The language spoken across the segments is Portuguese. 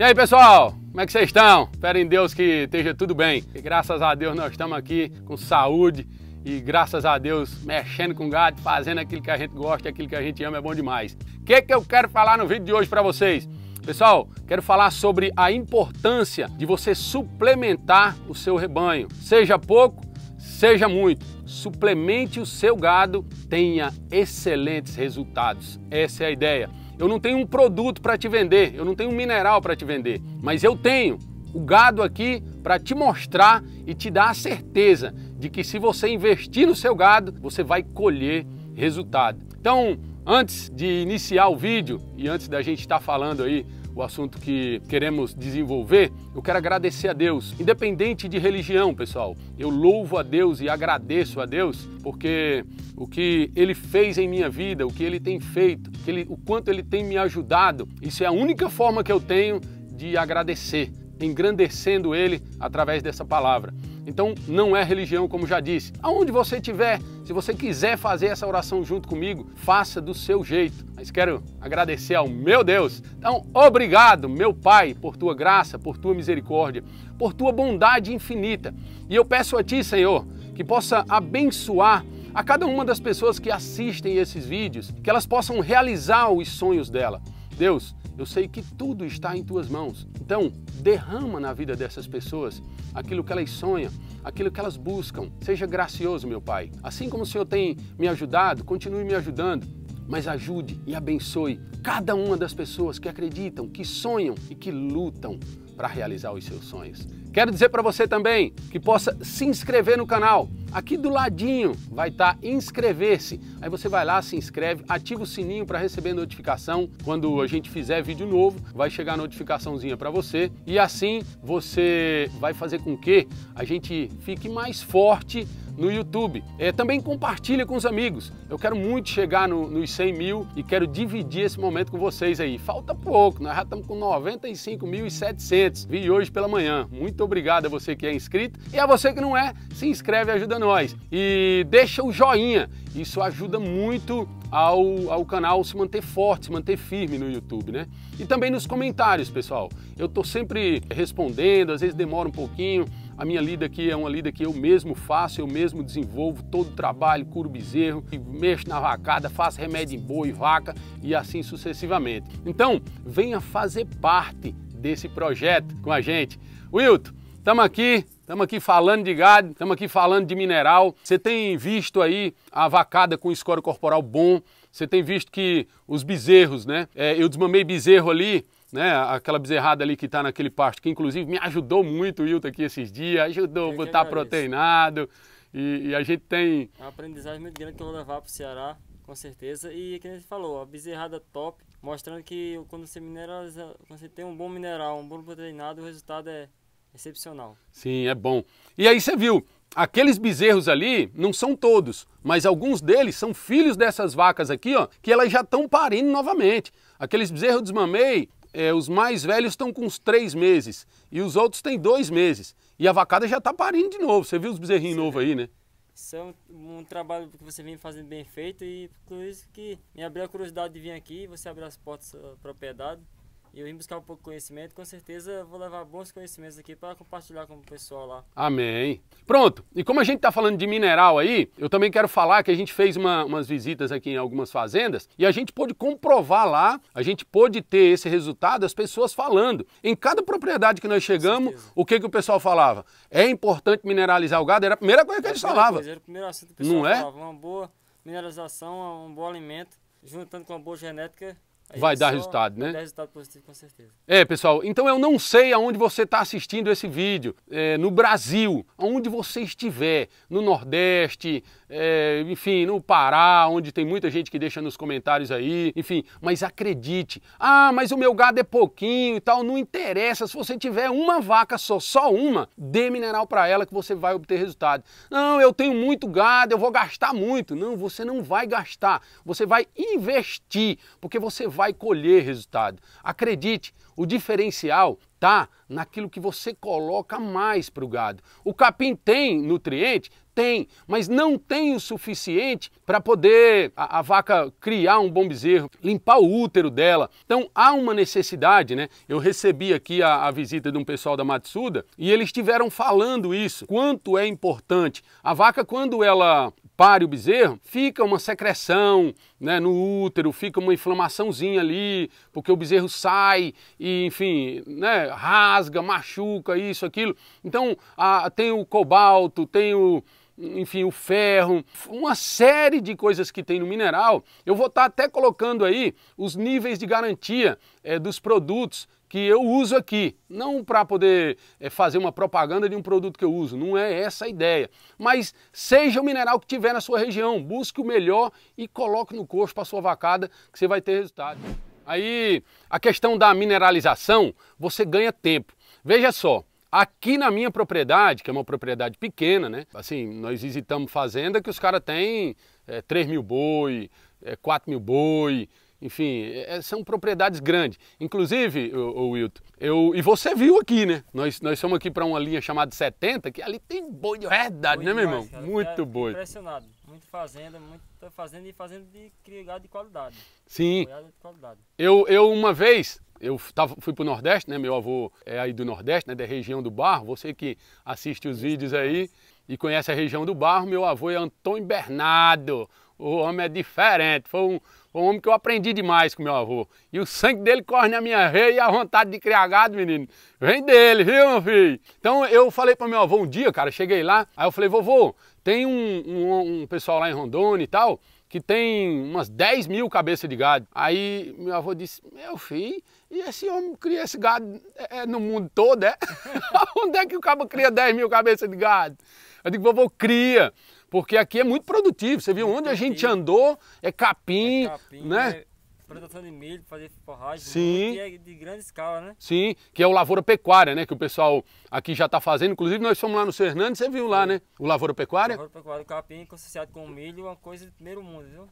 E aí, pessoal? Como é que vocês estão? Espero em Deus que esteja tudo bem. E graças a Deus nós estamos aqui com saúde e graças a Deus mexendo com gado, fazendo aquilo que a gente gosta, aquilo que a gente ama é bom demais. O que, é que eu quero falar no vídeo de hoje para vocês? Pessoal, quero falar sobre a importância de você suplementar o seu rebanho, seja pouco, seja muito. Suplemente o seu gado, tenha excelentes resultados. Essa é a ideia. Eu não tenho um produto para te vender, eu não tenho um mineral para te vender, mas eu tenho o gado aqui para te mostrar e te dar a certeza de que se você investir no seu gado, você vai colher resultado. Então, antes de iniciar o vídeo e antes da gente estar tá falando aí o assunto que queremos desenvolver, eu quero agradecer a Deus, independente de religião, pessoal. Eu louvo a Deus e agradeço a Deus porque o que ele fez em minha vida, o que ele tem feito, o, quanto ele tem me ajudado, isso é a única forma que eu tenho de agradecer engrandecendo ele através dessa palavra. Então, não é religião, como já disse. Aonde você estiver, se você quiser fazer essa oração junto comigo, faça do seu jeito. Mas quero agradecer ao meu Deus. Então, obrigado, meu Pai, por tua graça, por tua misericórdia, por tua bondade infinita. E eu peço a ti, Senhor, que possa abençoar a cada uma das pessoas que assistem esses vídeos, que elas possam realizar os sonhos dela. Deus, eu sei que tudo está em tuas mãos. Então, derrama na vida dessas pessoas aquilo que elas sonham, aquilo que elas buscam. Seja gracioso, meu Pai. Assim como o Senhor tem me ajudado, continue me ajudando. Mas ajude e abençoe cada uma das pessoas que acreditam, que sonham e que lutam para realizar os seus sonhos. Quero dizer para você também que possa se inscrever no canal. Aqui do ladinho vai estar tá inscrever-se. Aí você vai lá, se inscreve, ativa o sininho para receber notificação quando a gente fizer vídeo novo, vai chegar a notificaçãozinha para você e assim você vai fazer com que a gente fique mais forte no YouTube. É, também compartilha com os amigos. Eu quero muito chegar no, nos 100 mil e quero dividir esse momento com vocês aí. Falta pouco, nós já estamos com 95.700. Vi hoje pela manhã. Muito obrigado a você que é inscrito e a você que não é, se inscreve e ajuda nós. E deixa o joinha, isso ajuda muito ao, ao canal se manter forte, se manter firme no YouTube, né? E também nos comentários, pessoal. Eu estou sempre respondendo, às vezes demora um pouquinho, a minha lida aqui é uma lida que eu mesmo faço, eu mesmo desenvolvo todo o trabalho, curo bezerro, mexo na vacada, faço remédio em boi, vaca e assim sucessivamente. Então, venha fazer parte desse projeto com a gente. Wilton, estamos aqui Estamos aqui falando de gado, estamos aqui falando de mineral. Você tem visto aí a vacada com escório corporal bom. Você tem visto que os bezerros, né? É, eu desmamei bezerro ali né? Aquela bezerrada ali que está naquele pasto, que inclusive me ajudou muito o Hilton aqui esses dias, ajudou a botar proteinado. E, e, a gente tem. É uma aprendizagem muito grande que eu vou levar para o Ceará, com certeza. E que a gente falou, a bezerrada top, mostrando que quando você mineraliza, quando você tem um bom mineral, um bom proteinado, o resultado é excepcional. Sim, é bom. E aí você viu, aqueles bezerros ali não são todos, mas alguns deles são filhos dessas vacas aqui, ó, que elas já estão parindo novamente. Aqueles bezerros desmamei é, os mais velhos estão com uns três meses e os outros têm dois meses. E a vacada já está parindo de novo. Você viu os bezerrinhos novos né? aí, né? Isso é um, um, trabalho que você vem fazendo bem feito e por isso que me abriu a curiosidade de vir aqui você abrir as portas da propriedade e eu vim buscar um pouco de conhecimento, com certeza vou levar bons conhecimentos aqui para compartilhar com o pessoal lá. Amém. Pronto, e como a gente está falando de mineral aí, eu também quero falar que a gente fez uma, umas visitas aqui em algumas fazendas e a gente pôde comprovar lá, a gente pôde ter esse resultado, as pessoas falando. Em cada propriedade que nós chegamos, o que, que o pessoal falava? É importante mineralizar o gado? Era a primeira coisa que eles é falavam. Era o primeiro assunto que o pessoal Não é? falava. Uma boa mineralização, um bom alimento, juntando com uma boa genética, vai é dar resultado, né? Vai resultado positivo com certeza. É, pessoal, então eu não sei aonde você está assistindo esse vídeo, é, no Brasil, aonde você estiver, no Nordeste, é, enfim, no Pará, onde tem muita gente que deixa nos comentários aí, enfim, mas acredite, ah, mas o meu gado é pouquinho e tal, não interessa, se você tiver uma vaca só, só uma, dê mineral para ela que você vai obter resultado. Não, eu tenho muito gado, eu vou gastar muito. Não, você não vai gastar, você vai investir, porque você vai vai colher resultado. Acredite, o diferencial tá naquilo que você coloca mais para o gado. O capim tem nutriente? Tem, mas não tem o suficiente para poder a, a, vaca criar um bom bezerro, limpar o útero dela. Então há uma necessidade, né? Eu recebi aqui a, a visita de um pessoal da Matsuda e eles estiveram falando isso, quanto é importante. A vaca, quando ela pare o bezerro, fica uma secreção né, no útero, fica uma inflamaçãozinha ali, porque o bezerro sai e, enfim, né, rasga, machuca, isso, aquilo. Então, a, tem o cobalto, tem o, enfim, o ferro, uma série de coisas que tem no mineral. Eu vou estar tá até colocando aí os níveis de garantia é, dos produtos que eu uso aqui. Não para poder é, fazer uma propaganda de um produto que eu uso, não é essa a ideia. Mas seja o mineral que tiver na sua região, busque o melhor e coloque no coxo para sua vacada que você vai ter resultado. Aí a questão da mineralização, você ganha tempo. Veja só, Aqui na minha propriedade, que é uma propriedade pequena, né? Assim, nós visitamos fazenda que os caras têm é, 3 mil boi, é, eh, 4 mil boi, enfim, é, são propriedades grandes. Inclusive, o, o Wilton, eu, e você viu aqui, né? Nós, nós somos aqui para uma linha chamada 70, que ali tem boi de verdade, né, meu irmão? Cara, muito é, boi. Impressionado. Muito fazenda, muita fazenda e fazenda de criado de qualidade. Sim. De qualidade. Eu, eu uma vez, eu tava, fui o Nordeste, né? Meu avô é aí do Nordeste, né? Da região do Barro. Você que assiste os vídeos aí e conhece a região do Barro, meu avô é Antônio Bernardo. O homem é diferente. Foi um, foi um homem que eu aprendi demais com meu avô. E o sangue dele corre na minha rei e a vontade de criar gado, menino, vem dele, viu, meu filho? Então eu falei para meu avô um dia, cara, cheguei lá, aí eu falei, vovô, tem um, um, um pessoal lá em Rondônia e tal, que tem umas 10 mil cabeças de gado. Aí meu avô disse, meu filho, e esse homem cria esse gado é, é no mundo todo, é? Onde é que o cabo cria 10 mil cabeças de gado? Eu digo, vovô, cria. Porque aqui é muito produtivo. Você viu muito onde produtivo. a gente andou, é, é capim, é capim né? É produção de milho, fazer forragem, Sim. é de grande escala, né? Sim, que é o lavoura pecuária, né? Que o pessoal aqui já está fazendo. Inclusive, nós fomos lá no Fernando, você viu lá, Sim. né? O lavoura pecuária. O lavoura pecuária, o capim associado é com milho, uma coisa do primeiro mundo, viu?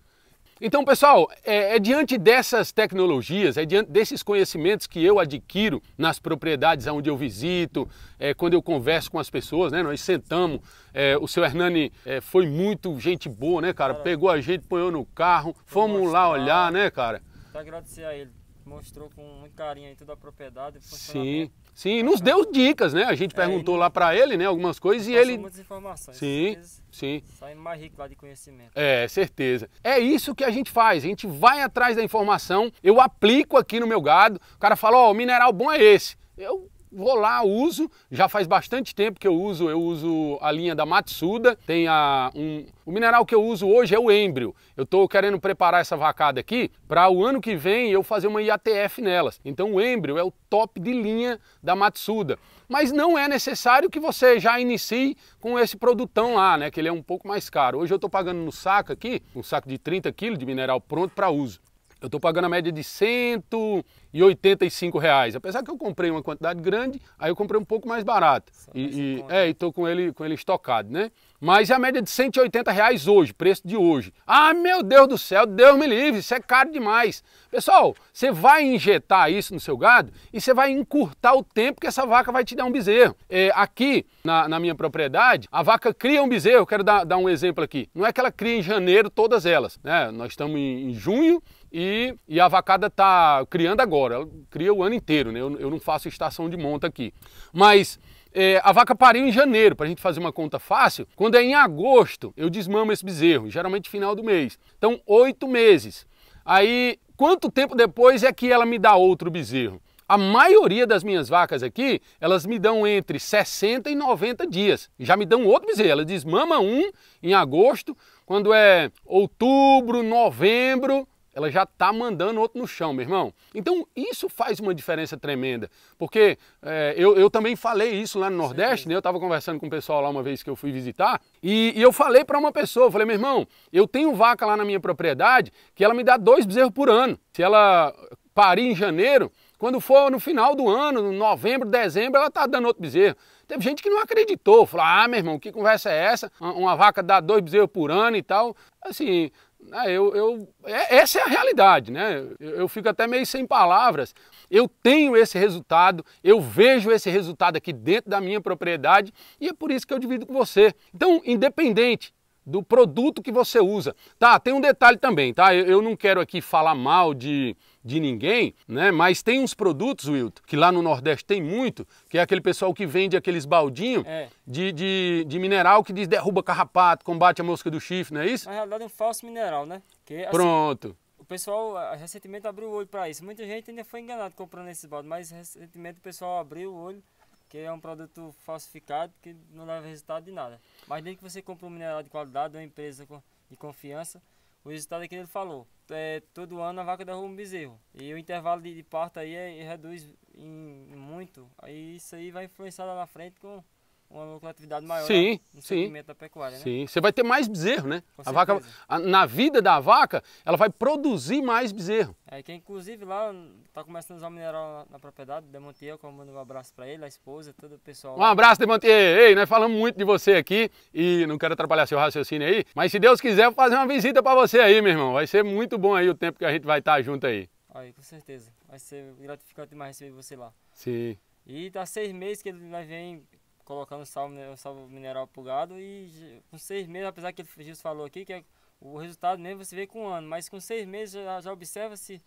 Então, pessoal, é, é, diante dessas tecnologias, é diante desses conhecimentos que eu adquiro nas propriedades onde eu visito, é, quando eu converso com as pessoas, né? Nós sentamos, é, o seu Hernani é, foi muito gente boa, né, cara? cara Pegou a gente, põeu no carro, fomos mostrar, lá olhar, né, cara? Agradecer a ele, mostrou com muito carinho aí toda a propriedade. Sim. Sim, nos deu dicas, né? A gente é, perguntou ele... lá para ele, né, algumas coisas e ele muitas informações. Sim. Sim. Saindo mais rico lá de conhecimento. É, certeza. É isso que a gente faz. A gente vai atrás da informação, eu aplico aqui no meu gado. O cara fala: "Ó, oh, o mineral bom é esse". Eu vou lá, uso. Já faz bastante tempo que eu uso, eu uso a linha da Matsuda. Tem a, um, o mineral que eu uso hoje é o embrio. Eu estou querendo preparar essa vacada aqui para o ano que vem eu fazer uma IATF nelas. Então o embrio é o top de linha da Matsuda. Mas não é necessário que você já inicie com esse produtão lá, né? Que ele é um pouco mais caro. Hoje eu estou pagando no saco aqui, um saco de 30 kg de mineral pronto para uso eu estou pagando a média de 185 reais. Apesar que eu comprei uma quantidade grande, aí eu comprei um pouco mais barato. e, e é, estou com ele, com ele estocado, né? Mas é a média de 180 reais hoje, preço de hoje. Ah, meu Deus do céu, Deus me livre, isso é caro demais. Pessoal, você vai injetar isso no seu gado e você vai encurtar o tempo que essa vaca vai te dar um bezerro. É, aqui na, na, minha propriedade, a vaca cria um bezerro, Eu quero dar, dar, um exemplo aqui. Não é que ela cria em janeiro todas elas, né? Nós estamos em, em junho, e, e a vacada está criando agora, ela cria o ano inteiro, né? Eu, eu não faço estação de monta aqui. Mas é, a vaca pariu em janeiro, para a gente fazer uma conta fácil. Quando é em agosto, eu desmamo esse bezerro, geralmente final do mês. Então, oito meses. Aí, quanto tempo depois é que ela me dá outro bezerro? A maioria das minhas vacas aqui, elas me dão entre 60 e 90 dias. Já me dão outro bezerro. Ela desmama um em agosto, quando é outubro, novembro, ela já está mandando outro no chão, meu irmão. Então isso faz uma diferença tremenda, porque é, eu, eu, também falei isso lá no Nordeste, né? eu estava conversando com o pessoal lá uma vez que eu fui visitar, e, e eu falei para uma pessoa, falei, meu irmão, eu tenho vaca lá na minha propriedade que ela me dá dois bezerros por ano. Se ela parir em janeiro, quando for no final do ano, novembro, dezembro, ela está dando outro bezerro. Teve gente que não acreditou, falou: ah, meu irmão, que conversa é essa? Uma vaca dá dois bezerros por ano e tal. Assim, né, eu, eu, é, essa é a realidade, né? Eu, eu, fico até meio sem palavras. Eu tenho esse resultado, eu vejo esse resultado aqui dentro da minha propriedade e é por isso que eu divido com você. Então, independente do produto que você usa, tá? Tem um detalhe também, tá? Eu, eu não quero aqui falar mal de de ninguém, né? Mas tem uns produtos, Wilton, que lá no Nordeste tem muito, que é aquele pessoal que vende aqueles baldinhos é. de, de, de, mineral que derruba carrapato, combate a mosca do chifre, não é isso? Na realidade é um falso mineral, né? Que, assim, Pronto. O pessoal ah, recentemente abriu o olho para isso. Muita gente ainda foi enganado comprando esses baldes, mas recentemente o pessoal abriu o olho que é um produto falsificado que não leva resultado de nada. Mas desde que você compra um mineral de qualidade, uma empresa de confiança, o resultado é que ele falou. É, todo ano a vaca derruba um bezerro. E o intervalo de, de parto aí é, é, reduz em, muito. Aí isso aí vai influenciar lá na frente com uma lucratividade maior sim, no né? segmento da pecuária, né? Sim, você vai ter mais bezerro, né? Com a vaca, a, na vida da vaca, ela vai produzir mais bezerro. É, que inclusive lá está começando a usar mineral na, na propriedade, Demontiel, que eu mando um abraço para ele, a esposa, todo o pessoal. Um abraço, Demontiel. Ei, nós falamos muito de você aqui e não quero atrapalhar seu raciocínio aí, mas se Deus quiser, vou fazer uma visita para você aí, meu irmão. Vai ser muito bom aí o tempo que a gente vai estar tá junto aí. Aí, com certeza. Vai ser gratificante demais receber você lá. Sim. E tá seis meses que ele vem colocando sal, né, sal mineral pro gado e com seis meses, apesar que o Jesus falou aqui que é, o resultado mesmo você vê com um ano, mas com seis meses já, já observa-se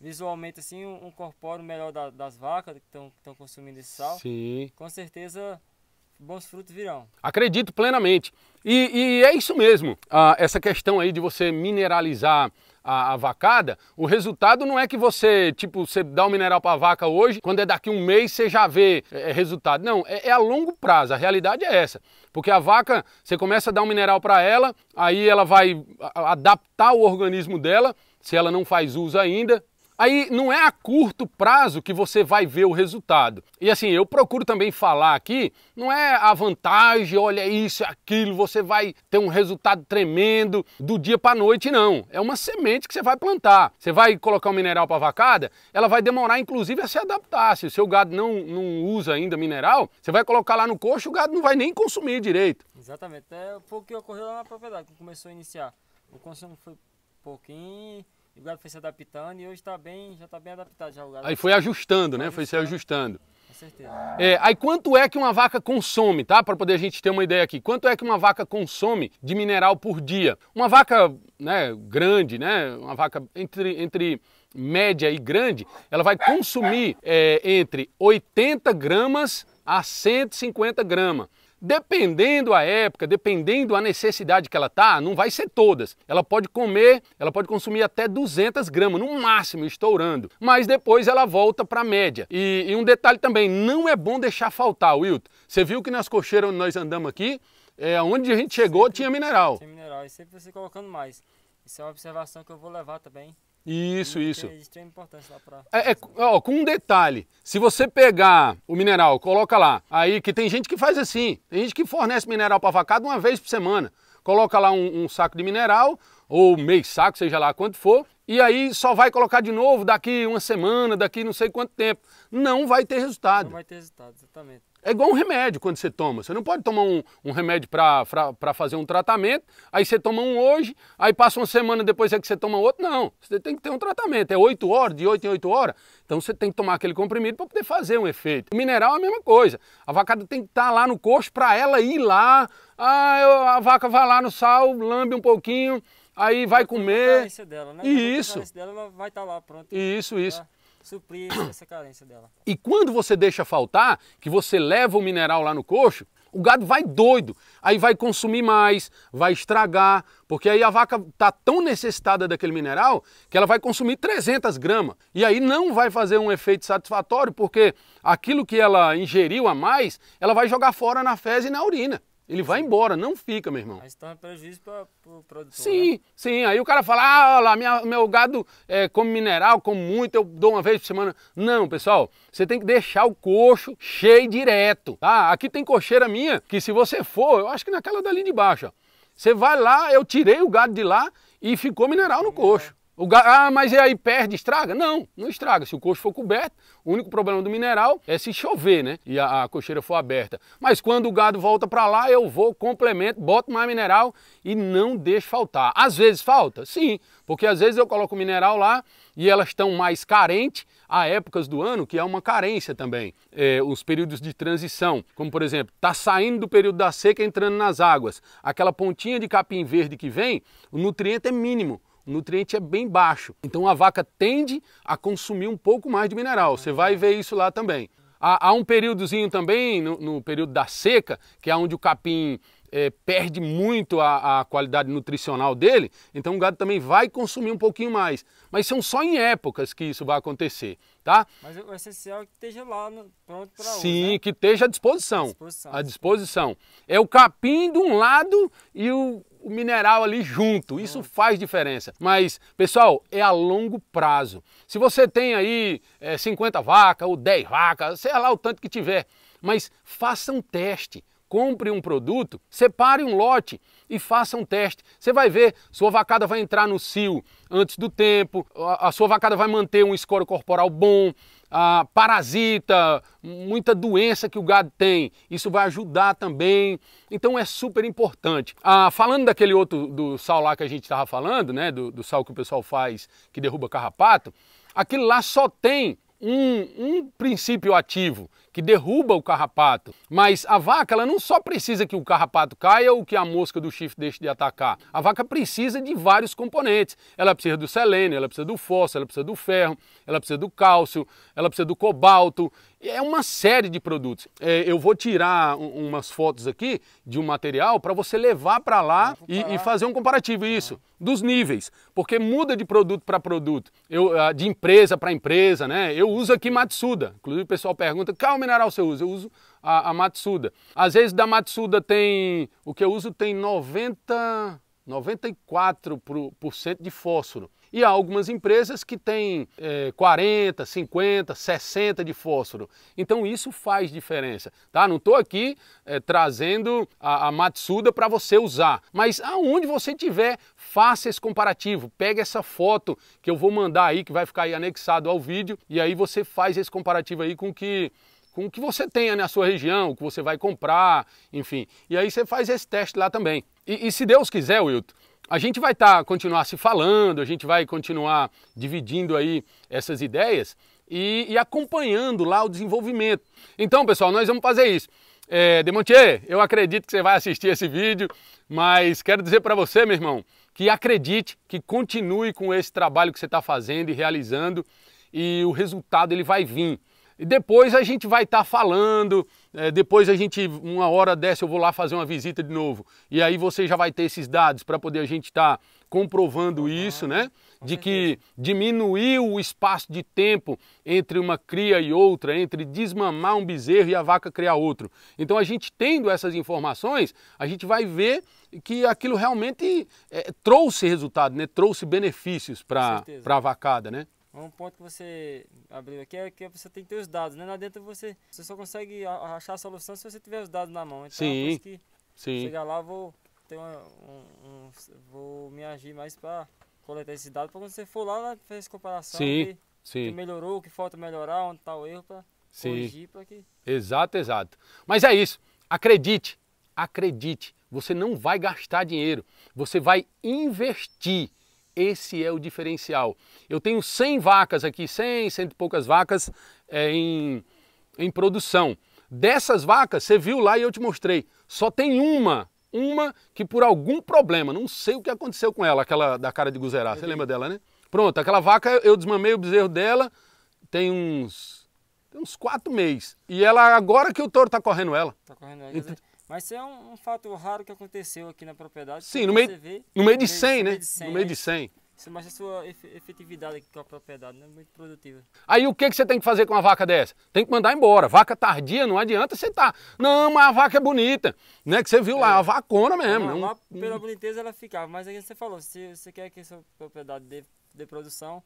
visualmente assim um, um corpóreo melhor da, das vacas que estão consumindo esse sal. Sim. Com certeza bons frutos virão. Acredito plenamente. E, e é isso mesmo, ah, essa questão aí de você mineralizar a, a, vacada, o resultado não é que você, tipo, você dá o um mineral para a vaca hoje, quando é daqui um mês você já vê é, é, resultado. Não, é, é, a longo prazo, a realidade é essa. Porque a vaca, você começa a dar um mineral para ela, aí ela vai adaptar o organismo dela, se ela não faz uso ainda, Aí não é a curto prazo que você vai ver o resultado. E assim, eu procuro também falar aqui, não é a vantagem, olha isso, aquilo, você vai ter um resultado tremendo do dia para noite, não. É uma semente que você vai plantar. Você vai colocar um mineral para vacada, ela vai demorar inclusive a se adaptar. Se o seu gado não, não usa ainda mineral, você vai colocar lá no coxo, o gado não vai nem consumir direito. Exatamente. É, foi o que ocorreu lá na propriedade, que começou a iniciar. O consumo foi pouquinho o gado foi se adaptando e hoje está bem, já está bem adaptado já o Aí foi ajustando, né? Foi se ajustando. Com certeza. É, aí quanto é que uma vaca consome, tá? Para poder a gente ter uma ideia aqui. Quanto é que uma vaca consome de mineral por dia? Uma vaca, né, grande, né? Uma vaca entre entre média e grande, ela vai consumir é, entre 80 gramas a 150 gramas. Dependendo a época, dependendo a necessidade que ela tá, não vai ser todas. Ela pode comer, ela pode consumir até 200 gramas, no máximo, estourando. Mas depois ela volta para a média. E, e, um detalhe também, não é bom deixar faltar, Wilton. Você viu que nas cocheiras onde nós andamos aqui, é, onde a gente chegou sempre, tinha mineral. Tinha mineral, e sempre você colocando mais. Isso é uma observação que eu vou levar também. Isso, hum, e isso. Tem, importância lá pra... é, é, ó, com um detalhe, se você pegar o mineral, coloca lá, aí que tem gente que faz assim, tem gente que fornece mineral para facada uma vez por semana. Coloca lá um, um saco de mineral, ou meio saco, seja lá quanto for, e aí só vai colocar de novo daqui uma semana, daqui não sei quanto tempo. Não vai ter resultado. Não vai ter resultado, exatamente. É igual um remédio quando você toma. Você não pode tomar um, um remédio para fazer um tratamento, aí você toma um hoje, aí passa uma semana depois é que você toma outro. Não, você tem que ter um tratamento. É 8 horas, de 8 em 8 horas. Então você tem que tomar aquele comprimido para poder fazer um efeito. O mineral é a mesma coisa. A vacada tem que estar tá lá no coxo para ela ir lá. Ah, eu, a vaca vai lá no sal, lambe um pouquinho, aí vai comer. Dela, né? Isso. Dela, ela vai estar tá lá pronto. Isso, isso. Tá? suprir essa carência dela. E quando você deixa faltar, que você leva o mineral lá no coxo, o gado vai doido, aí vai consumir mais, vai estragar, porque aí a vaca está tão necessitada daquele mineral que ela vai consumir 300 gramas. E aí não vai fazer um efeito satisfatório, porque aquilo que ela ingeriu a mais, ela vai jogar fora na fezes e na urina. Ele vai embora, não fica, meu irmão. Mas está então é prejuízo para o produtor. Sim, né? sim. Aí o cara fala, ah, lá, minha, meu gado é, come mineral, como muito, eu dou uma vez por semana. Não, pessoal, você tem que deixar o coxo cheio direto, tá? Aqui tem cocheira minha, que se você for, eu acho que naquela dali de baixo, ó, você vai lá, eu tirei o gado de lá e ficou mineral no coxo. O ga... Ah, mas e aí perde, estraga? Não, não estraga. Se o coxo for coberto, o único problema do mineral é se chover, né? E a, a cocheira for aberta. Mas quando o gado volta para lá, eu vou, complemento, boto mais mineral e não deixo faltar. Às vezes falta? Sim, porque às vezes eu coloco mineral lá e elas estão mais carentes a épocas do ano que é uma carência também. É, os períodos de transição, como por exemplo, está saindo do período da seca entrando nas águas. Aquela pontinha de capim verde que vem, o nutriente é mínimo o nutriente é bem baixo. Então a vaca tende a consumir um pouco mais de mineral. Você vai ver isso lá também. Há, há um períodozinho também, no, no, período da seca, que é onde o capim é, perde muito a, a qualidade nutricional dele, então o gado também vai consumir um pouquinho mais. Mas são só em épocas que isso vai acontecer tá? Mas o essencial é que esteja lá no, pronto para uso. Sim, né? que esteja à disposição. À disposição. À disposição. É o capim de um lado e o o mineral ali junto. Isso é. faz diferença. Mas, pessoal, é a longo prazo. Se você tem aí é, 50 vacas ou 10 vacas, sei lá o tanto que tiver, mas faça um teste. Compre um produto, separe um lote e faça um teste. Você vai ver, sua vacada vai entrar no cio antes do tempo, a, a sua vacada vai manter um escoro corporal bom, ah, parasita, muita doença que o gado tem. Isso vai ajudar também. Então é super importante. Ah, falando daquele outro do sal lá que a gente estava falando, né? Do, do sal que o pessoal faz que derruba carrapato, aquilo lá só tem um, um princípio ativo que derruba o carrapato. Mas a vaca ela não só precisa que o carrapato caia ou que a mosca do chifre deixe de atacar. A vaca precisa de vários componentes. Ela precisa do selênio, ela precisa do fósforo, ela precisa do ferro, ela precisa do cálcio, ela precisa do cobalto, é uma série de produtos. É, eu vou tirar um, umas fotos aqui de um material para você levar para lá e, e, fazer um comparativo, é. isso, dos níveis. Porque muda de produto para produto, eu, ah, de empresa para empresa, né? Eu uso aqui Matsuda. Inclusive o pessoal pergunta, qual mineral você usa? Eu uso a, a Matsuda. Às vezes da Matsuda tem, o que eu uso tem 90... 94% de fósforo. E há algumas empresas que têm é, 40, 50, 60 de fósforo. Então isso faz diferença. Tá? Não estou aqui é, trazendo a, a Matsuda para você usar, mas aonde você tiver, faça esse comparativo. Pega essa foto que eu vou mandar aí, que vai ficar aí anexado ao vídeo, e aí você faz esse comparativo aí com que com o que você tenha na sua região, o que você vai comprar, enfim. E aí você faz esse teste lá também. E, e se Deus quiser, Wilton, a gente vai tá, continuar se falando, a gente vai continuar dividindo aí essas ideias e, e acompanhando lá o desenvolvimento. Então, pessoal, nós vamos fazer isso. É, Demontier, eu acredito que você vai assistir esse vídeo, mas quero dizer para você, meu irmão, que acredite, que continue com esse trabalho que você está fazendo e realizando e o resultado ele vai vir. E depois a gente vai estar tá falando, é, depois a gente, uma hora dessa, eu vou lá fazer uma visita de novo. E aí você já vai ter esses dados para poder a gente estar tá comprovando uhum. isso, né? De que diminuiu o espaço de tempo entre uma cria e outra, entre desmamar um bezerro e a vaca criar outro. Então a gente tendo essas informações, a gente vai ver que aquilo realmente é, trouxe resultado, né? Trouxe benefícios para a vacada, né? É um ponto que você abriu aqui é que você tem que ter os dados, né? Não adianta você. Você só consegue achar a solução se você tiver os dados na mão. Então, é Sim. que Sim. chegar lá, vou, ter uma, um, um, vou me agir mais para coletar esses dados. Para quando você for lá, lá fez comparação. Sim. Que, Sim. Que melhorou, o que falta melhorar, onde está o erro, para corrigir. Pra que... Exato, exato. Mas é isso. Acredite, acredite. Você não vai gastar dinheiro. Você vai investir esse é o diferencial. Eu tenho 100 vacas aqui, 100, 100 e poucas vacas é, em, em produção. Dessas vacas, você viu lá e eu te mostrei, só tem uma, uma que por algum problema, não sei o que aconteceu com ela, aquela da cara de guzerá, você lembra dela, né? Pronto, aquela vaca, eu desmamei o bezerro dela, tem uns, tem uns quatro meses. E ela, agora que o touro tá correndo ela. Tá correndo ela. Mas isso é um, um fato raro que aconteceu aqui na propriedade. Sim, no meio, vê, no meio de 100, né? No meio de 100. É isso mostra a sua efetividade aqui com a propriedade, né? muito produtiva. Aí o que, que você tem que fazer com uma vaca dessa? Tem que mandar embora. Vaca tardia, não adianta você tá. Não, mas a vaca é bonita. Né? Que você viu é. lá, a vacona mesmo. Não, né? não, pela boniteza ela ficava, mas aí é você falou, se você quer que a sua propriedade dê, dê produção,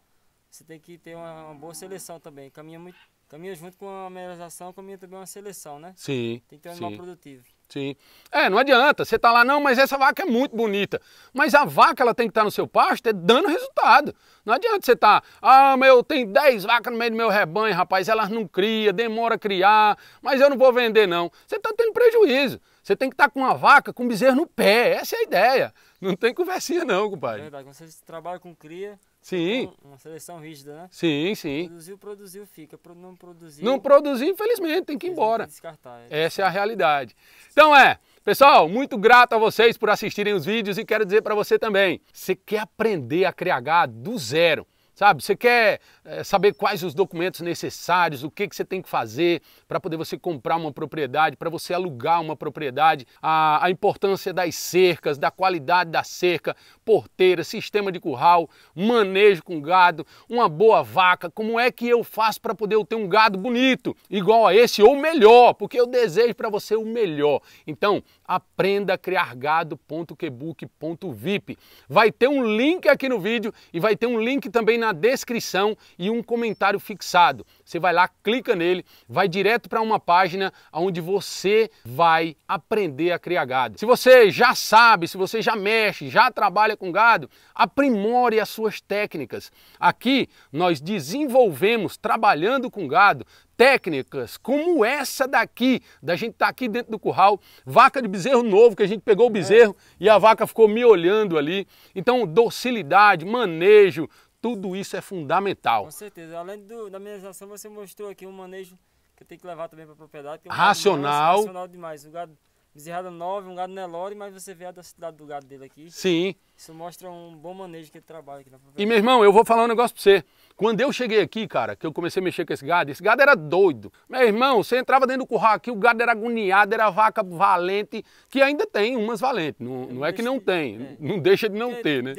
você tem que ter uma, uma boa seleção também. Caminha, muito, caminha junto com a melhorização, caminha também uma seleção, né? Sim. Tem que ter um animal produtivo. Sim. É, não adianta. Você tá lá, não, mas essa vaca é muito bonita. Mas a vaca, ela tem que estar tá no seu pasto é dando resultado. Não adianta você tá, ah, meu, tem 10 vacas no meio do meu rebanho, rapaz, elas não cria, demora a criar, mas eu não vou vender, não. Você tá tendo prejuízo. Você tem que estar tá com uma vaca, com bezerro no pé. Essa é a ideia. Não tem conversinha, não, compadre. É, quando você trabalha com cria, Sim. Uma, uma seleção rígida, né? Sim, sim. Produziu, produziu, fica. Não produziu. Não produziu, infelizmente, tem que ir embora. Descartar, é. Essa é a realidade. Então é. Pessoal, muito grato a vocês por assistirem os vídeos e quero dizer para você também, você quer aprender a criar do zero, sabe? Você quer eh, saber quais os documentos necessários, o que, que você tem que fazer para poder você comprar uma propriedade, para você alugar uma propriedade, a, a importância das cercas, da qualidade da cerca, porteira, sistema de curral, manejo com gado, uma boa vaca, como é que eu faço para poder eu ter um gado bonito, igual a esse ou melhor, porque eu desejo para você o melhor. Então, aprenda a criar gado.quebook.vip. Vai ter um link aqui no vídeo e vai ter um link também na na descrição e um comentário fixado. Você vai lá, clica nele, vai direto para uma página onde você vai aprender a criar gado. Se você já sabe, se você já mexe, já trabalha com gado, aprimore as suas técnicas. Aqui nós desenvolvemos, trabalhando com gado, técnicas como essa daqui, da gente estar tá aqui dentro do curral, vaca de bezerro novo, que a gente pegou o bezerro é. e a vaca ficou me olhando ali. Então, docilidade, manejo, tudo isso é fundamental. Com certeza. Além do, da mineração, você mostrou aqui um manejo que tem que levar também para a propriedade. É um racional. racional demais. Um gado bezerrada 9, um gado Nelore, mas você vê a cidade do gado dele aqui. Sim. Isso mostra um bom manejo que ele trabalha aqui na E meu irmão, eu vou falar um negócio pra você. Quando eu cheguei aqui, cara, que eu comecei a mexer com esse gado, esse gado era doido. Meu irmão, você entrava dentro do curral aqui, o gado era agoniado, era vaca valente, que ainda tem umas valentes. Não, não é que não tem, é. não deixa de não ter, né?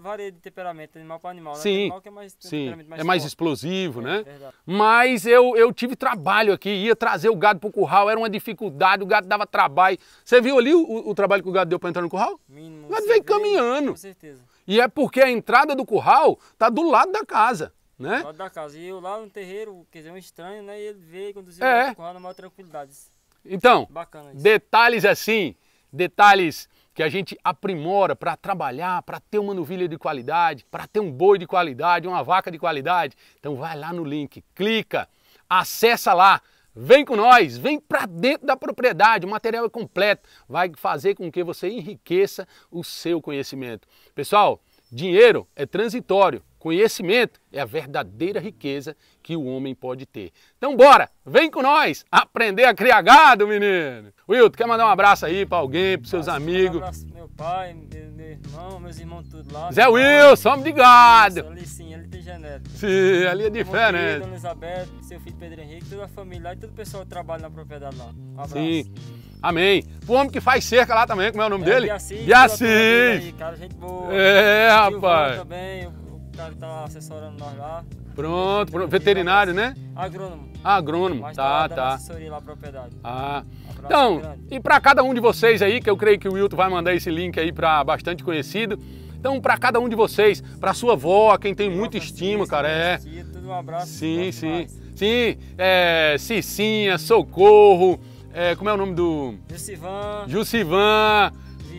Varia de temperamento, animal para animal. Né? Sim, né? animal que é mais, sim. Mais é mais explosivo, é, né? Verdade. Mas eu, eu tive trabalho aqui, ia trazer o gado pro curral, era uma dificuldade, o gado dava trabalho. Você viu ali o, o trabalho que o gado deu para entrar no curral? Mínimo. O gado veio caminhando ano. Com certeza. E é porque a entrada do curral tá do lado da casa. Né? Do lado da casa. E eu lá no terreiro, quer dizer, é um estranho, né? E ele veio conduzir é. o curral na maior tranquilidade. Então, detalhes assim, detalhes que a gente aprimora para trabalhar, para ter uma novilha de qualidade, para ter um boi de qualidade, uma vaca de qualidade. Então vai lá no link, clica, acessa lá, Vem com nós, vem para dentro da propriedade, o material é completo, vai fazer com que você enriqueça o seu conhecimento. Pessoal, dinheiro é transitório, conhecimento é a verdadeira riqueza que o homem pode ter. Então bora, vem com nós aprender a criar gado, menino. Wilton, quer mandar um abraço aí para alguém, para seus amigos? Um abraço pro meu pai, meu, meu irmão, meus irmãos tudo lá. Zé Wilson, homem de gado genética. Sim, ali é diferente. Dona Elizabeth, seu filho Pedro Henrique, toda a família lá e todo o pessoal que trabalha na propriedade lá. Um abraço. Sim. Amém. O homem que faz cerca lá também, como é o nome é, dele? Biaci. Biaci. cara, gente boa. É, rapaz. também, o cara que tá assessorando nós lá. Pronto, pronto. veterinário, né? Agrônomo. Agrônomo, Mas tá, tá. tá. assessoria lá, propriedade. Ah. Então, grande. e para cada um de vocês aí, que eu creio que o Wilton vai mandar esse link aí para bastante conhecido, então, para cada um de vocês, para sua avó, quem tem muito estima, cara, é. Tudo um abraço. Sim, sim. Sim, é, Cicinha, Socorro, é, como é o nome do. Jussivan. Jussivan.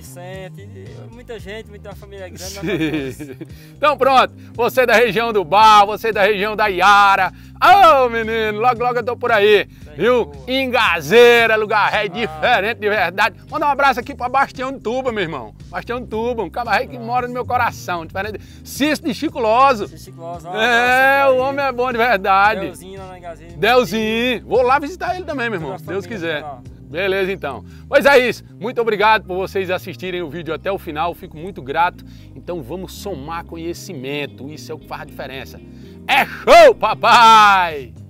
Vicente, muita gente, muita família grande. então pronto, você da região do Bar, você da região da Iara. Ô oh, menino, logo logo eu tô por aí, Tem tá viu? Engazeira, lugar ré ah. diferente de verdade. Manda um abraço aqui pra Bastião Tuba, meu irmão. Bastião Tuba, um cabarrei que mora no meu coração, diferente. Cício de Chiculoso. Cício Chiculoso, É, o homem é bom de verdade. Deuzinho lá na Engazeira. Deuzinho, vou lá visitar ele também, meu irmão, se Deus quiser. Beleza então. Mas é isso. Muito obrigado por vocês assistirem o vídeo até o final. Fico muito grato. Então vamos somar conhecimento. Isso é o que faz a diferença. É show, papai!